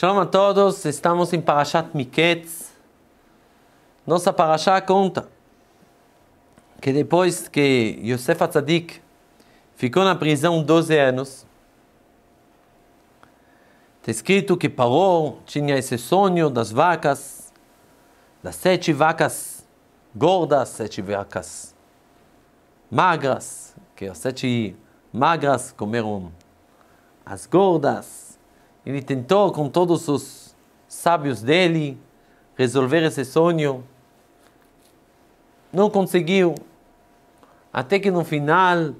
Shalom a todos, estamos em Parashat Miketz. Nossa Parashat conta que depois que Yosef Atzadik ficou na prisão 12 anos, está escrito que Paró tinha esse sonho das vacas, das sete vacas gordas, sete vacas magras, que as sete magras comeram as gordas, ele tentou com todos os sábios dele resolver esse sonho. Não conseguiu. Até que no final,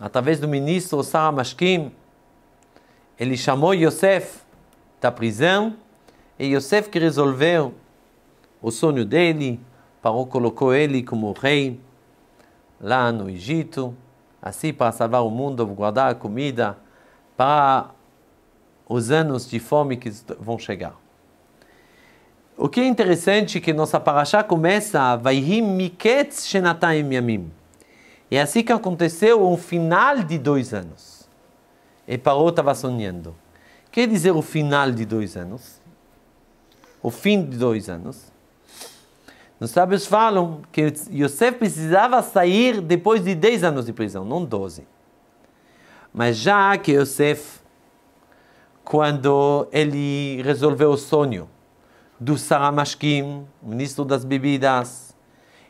através do ministro Sara Mashkim, ele chamou Yosef da prisão e Yosef que resolveu o sonho dele, Parou colocou ele como rei lá no Egito, assim para salvar o mundo, guardar a comida, para os anos de fome que vão chegar. O que é interessante é que nossa paraxá começa Vaihim Miketz Shenataim Yamim. É assim que aconteceu o final de dois anos. E Paró estava sonhando. Quer dizer o final de dois anos? O fim de dois anos? Os sábios falam que Yosef precisava sair depois de 10 anos de prisão, não 12. Mas já que Yosef quando ele resolveu o sonho do Saramashkim, ministro das bebidas.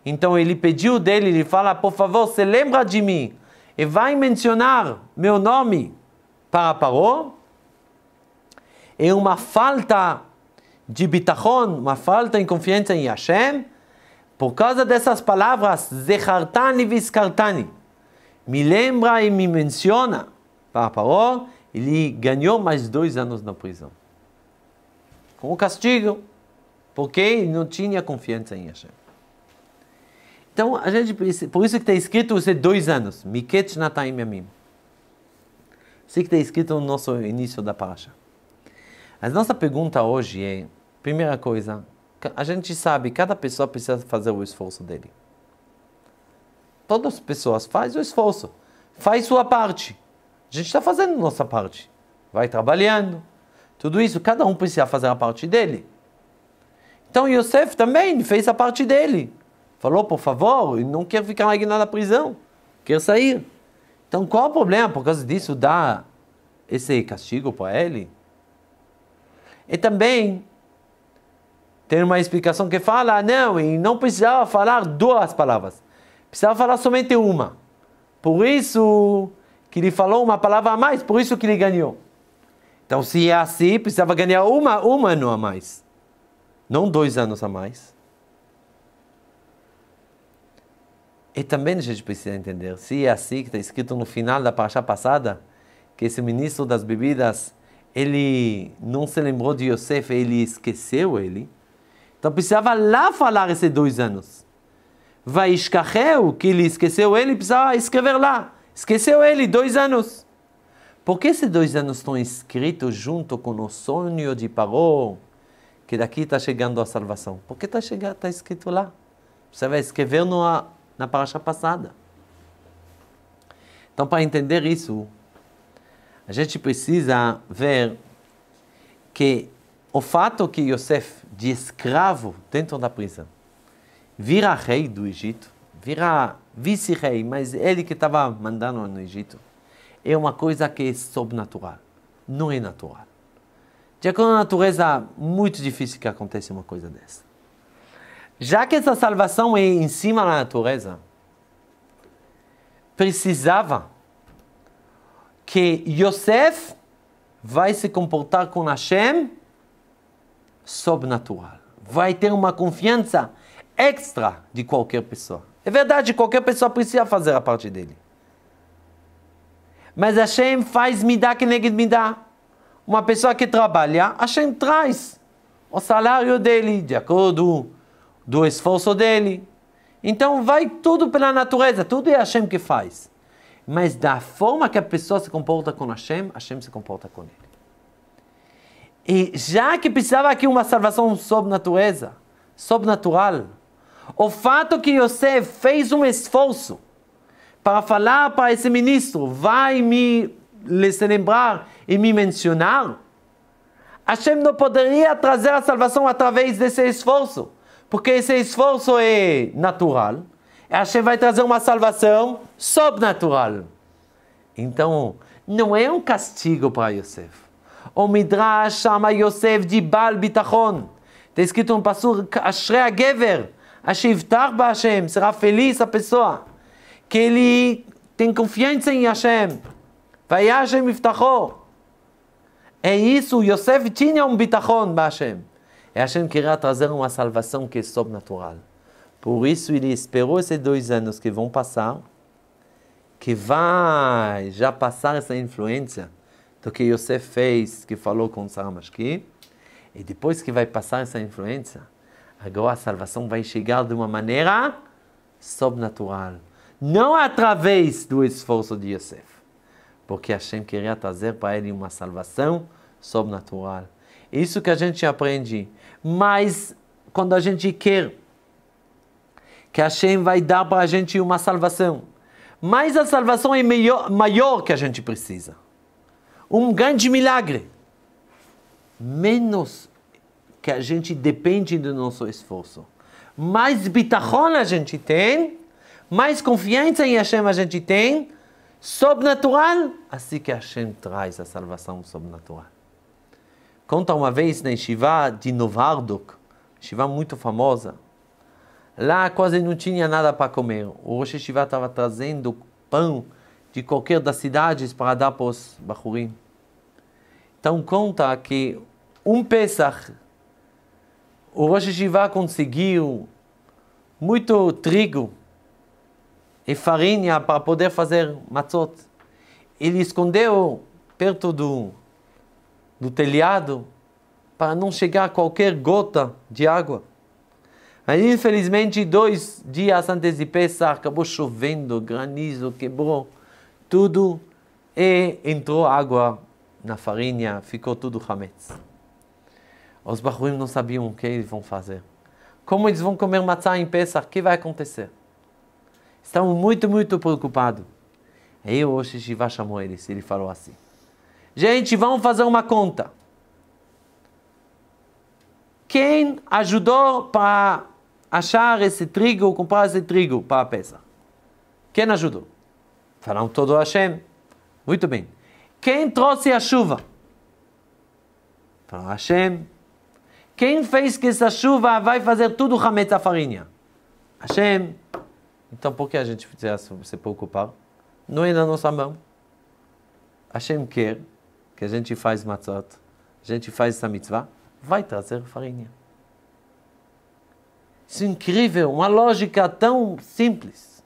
Então ele pediu dele, ele fala, por favor, se lembra de mim e vai mencionar meu nome para Paró. É uma falta de bitachon, uma falta em confiança em Hashem, por causa dessas palavras, Zechartani viskartani, me lembra e me menciona para Paró, oh", ele ganhou mais dois anos na prisão. Como castigo, porque ele não tinha confiança em Hashem. Então, a gente por isso que está escrito os dois anos, Miket Nataim Yamim. Isso que está escrito no nosso início da paraxá. A nossa pergunta hoje é, primeira coisa, a gente sabe, cada pessoa precisa fazer o esforço dele. Todas as pessoas fazem o esforço, faz sua parte. A gente está fazendo nossa parte. Vai trabalhando. Tudo isso, cada um precisa fazer a parte dele. Então Yosef também fez a parte dele. Falou, por favor, não quer ficar mais na prisão. Quer sair. Então qual o problema? Por causa disso, dá esse castigo para ele? E também tem uma explicação que fala, não, e não precisava falar duas palavras. Precisava falar somente uma. Por isso, que ele falou uma palavra a mais, por isso que ele ganhou. Então, se é assim, precisava ganhar uma, um ano a mais, não dois anos a mais. E também a gente precisa entender, se é assim que está escrito no final da paraxá passada, que esse ministro das bebidas, ele não se lembrou de Yosef, ele esqueceu ele. Então precisava lá falar esses dois anos. Vai escarreu que ele esqueceu ele, precisava escrever lá. Esqueceu ele dois anos. Por que esses dois anos estão escritos junto com o sonho de Paró? Que daqui está chegando a salvação. Por que está tá escrito lá? Você vai escrever no, na paraxá passada. Então, para entender isso, a gente precisa ver que o fato que Yosef, de escravo dentro da prisão, vira rei do Egito, virar vice-rei, mas ele que estava mandando no Egito, é uma coisa que é sobrenatural, não é natural. De acordo com a natureza, muito difícil que aconteça uma coisa dessa. Já que essa salvação é em cima da natureza, precisava que Yosef vai se comportar com Hashem sobrenatural. Vai ter uma confiança extra de qualquer pessoa. É verdade, qualquer pessoa precisa fazer a parte dele. Mas Hashem faz midá que me dá. Uma pessoa que trabalha, Hashem traz o salário dele, de acordo do esforço dele. Então vai tudo pela natureza, tudo é Hashem que faz. Mas da forma que a pessoa se comporta com Hashem, Hashem se comporta com ele. E já que precisava aqui uma salvação sob natureza, sob natural, o fato que José fez um esforço para falar para esse ministro, vai me se lembrar e me mencionar, Hashem não poderia trazer a salvação através desse esforço, porque esse esforço é natural. E Hashem vai trazer uma salvação sobrenatural. Então, não é um castigo para Yosef. O Midrash chama Yosef de Bal Bitachon. Está escrito um passur Ashrei Gever, a Shivtar Hashem, será feliz a pessoa que ele tem confiança em Hashem. Vai Hashem Iftacho. É isso, Yosef tinha um bitachon Hashem. E Hashem queria trazer uma salvação que é sobrenatural. Por isso ele esperou esses dois anos que vão passar, que vai já passar essa influência do que Yosef fez, que falou com Saramashki, e depois que vai passar essa influência, Agora a salvação vai chegar de uma maneira sobrenatural. Não através do esforço de Yosef. Porque Hashem queria trazer para ele uma salvação sobrenatural. Isso que a gente aprende. Mas quando a gente quer que Hashem vai dar para a gente uma salvação, mas a salvação é maior, maior que a gente precisa. Um grande milagre. Menos que a gente depende do nosso esforço. Mais bitachon a gente tem, mais confiança em Hashem a gente tem, sobrenatural, assim que Hashem traz a salvação sobrenatural. Conta uma vez na Shiva de Novardok, Shiva muito famosa, lá quase não tinha nada para comer. O Rosh Shiva estava trazendo pão de qualquer das cidades para dar para os Bahurim. Então conta que um Pesach o Rosh Hashivá conseguiu muito trigo e farinha para poder fazer matzot. Ele escondeu perto do, do telhado para não chegar qualquer gota de água. Aí, infelizmente, dois dias antes de Pesach, acabou chovendo, granizo, quebrou tudo e entrou água na farinha, ficou tudo hametz. Os Bahurim não sabiam o que eles vão fazer. Como eles vão comer matzá em Pesach? O que vai acontecer? Estavam muito, muito preocupados. Aí o Rosh Shiva chamou eles. Ele falou assim: Gente, vamos fazer uma conta. Quem ajudou para achar esse trigo, comprar esse trigo para Pesach? Quem ajudou? Falaram todo Hashem. Muito bem. Quem trouxe a chuva? Falaram Hashem. Quem fez que essa chuva vai fazer tudo Hametz, a farinha? Hashem. Então por que a gente precisa se preocupar? Não é na nossa mão. Hashem quer que a gente faz matzot, a gente faz essa mitzvah, vai trazer farinha. Isso é incrível, uma lógica tão simples.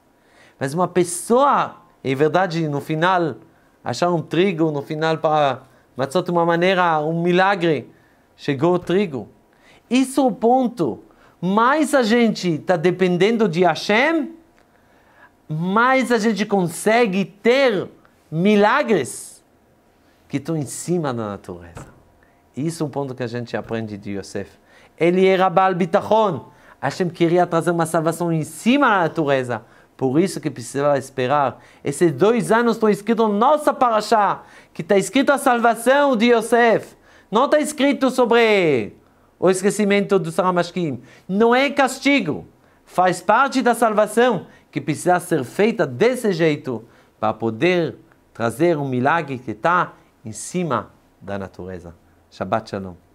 Mas uma pessoa, em verdade, no final, achar um trigo, no final, para matzot, uma maneira, um milagre, chegou o trigo. Isso é o ponto. Mais a gente está dependendo de Hashem, mais a gente consegue ter milagres que estão em cima da natureza. Isso é um ponto que a gente aprende de Yosef. Ele era Baal Bitachon. Hashem queria trazer uma salvação em cima da natureza. Por isso que precisava esperar. Esses dois anos estão escritos na nossa paraxá, que está escrito a salvação de Yosef. Não está escrito sobre o esquecimento do Saramashkim. Não é castigo, faz parte da salvação que precisa ser feita desse jeito para poder trazer um milagre que está em cima da natureza. Shabbat Shalom.